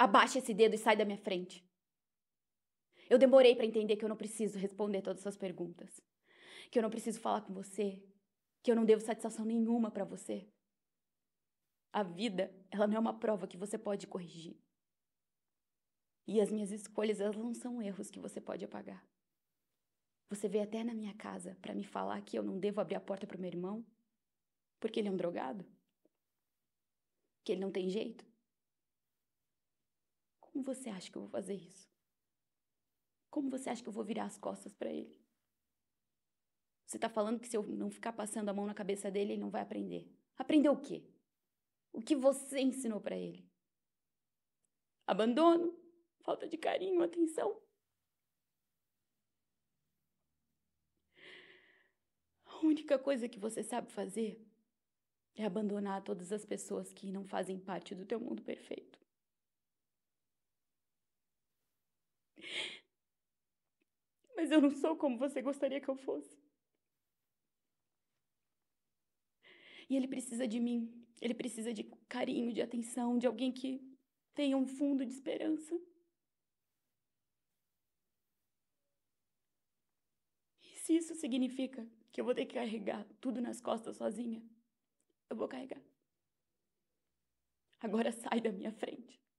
Abaixa esse dedo e sai da minha frente. Eu demorei para entender que eu não preciso responder todas essas perguntas, que eu não preciso falar com você, que eu não devo satisfação nenhuma para você. A vida, ela não é uma prova que você pode corrigir. E as minhas escolhas, elas não são erros que você pode apagar. Você veio até na minha casa para me falar que eu não devo abrir a porta para o meu irmão porque ele é um drogado? Que ele não tem jeito? Como você acha que eu vou fazer isso? Como você acha que eu vou virar as costas para ele? Você está falando que se eu não ficar passando a mão na cabeça dele, ele não vai aprender. Aprender o quê? O que você ensinou para ele? Abandono? Falta de carinho, atenção? A única coisa que você sabe fazer é abandonar todas as pessoas que não fazem parte do teu mundo perfeito. Mas eu não sou como você gostaria que eu fosse. E ele precisa de mim. Ele precisa de carinho, de atenção, de alguém que tenha um fundo de esperança. E se isso significa que eu vou ter que carregar tudo nas costas sozinha, eu vou carregar. Agora sai da minha frente.